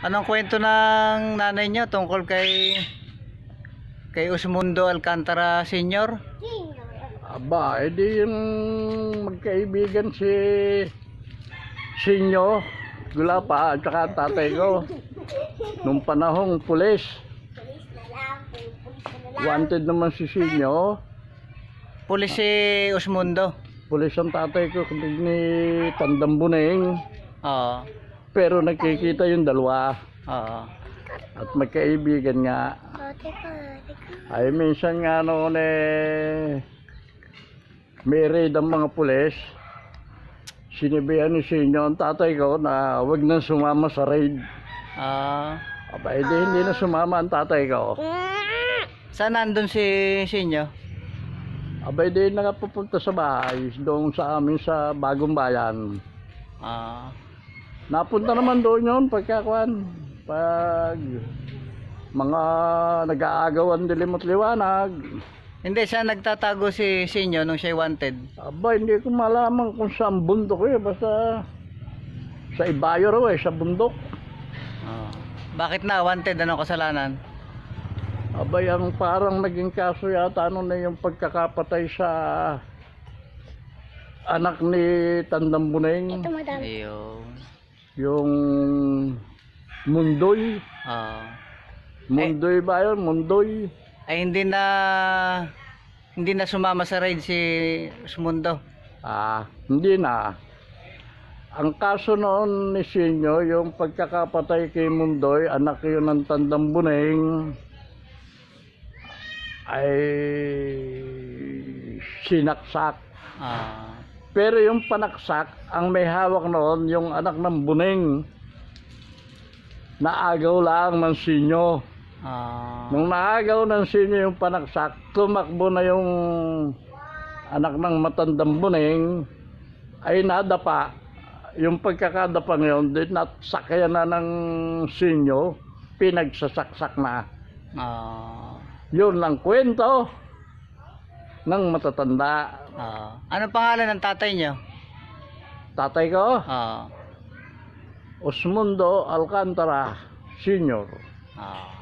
Anong kwento ng nanay niyo tungkol kay kay Usmundo Alcantara Senior? Aba, edi yung magkaibigan si Sinyo Gulapa at saka tatay ko nung panahong pulis wanted naman si Sinyo Pulis si Usmundo? Pulis ang tatay ko kundi ni Tandang Buneng Oo. Pero nakikita yung dalawa. Uh, at magkaibigan nga. Ay, minsan nga noon eh, may raid ang mga pulis. Sinibihan ni Sinyo ang tatay ko na wag nang sumama sa raid. Ah. Uh, Aba, edi, eh, hindi na sumama ang tatay ko. Saan nandun si Sinyo? Aba, edi, eh, nakapupunta sa bahay. Doon sa amin sa bagong bayan. Ah napunta naman doon yun pagkakuan pag mga nag-aagawan dilim at liwanag hindi siya nagtatago si Sinyo nung siya wanted aba hindi ko malaman kung saan bundok eh basta sa Ibayo raw eh sa bundok oh. bakit na wanted anong kasalanan aba yung parang naging kaso yata ano na yung pagkakapatay sa anak ni Tandang Buneng. Ito, madam yung mundoy Ah. mundoy ba yun mundoy Ay hindi na hindi na sumama sa ride si Sumundo. ah hindi na ang kaso noon ni Sinyo yung pagkakapatay kay Mundoy anak yun ng Tandang Buneng ay sinaksak Ah. Pero yung panaksak, ang may hawak noon, yung anak ng buning naagaw lang ng sinyo. Ah. Nung naagaw ng sinyo yung panaksak, tumakbo na yung anak ng matandang buning ay nadapa. Yung pagkakadapa ngayon, din natsakya na ng sinyo, pinagsasaksak na. Ah. Yun lang kwento ng matatanda. Oo. Ah. Ano pangalan ng tatay niyo? Tatay ko, Oo. Ah. Osmundo Alcantara Senior. Oo. Ah.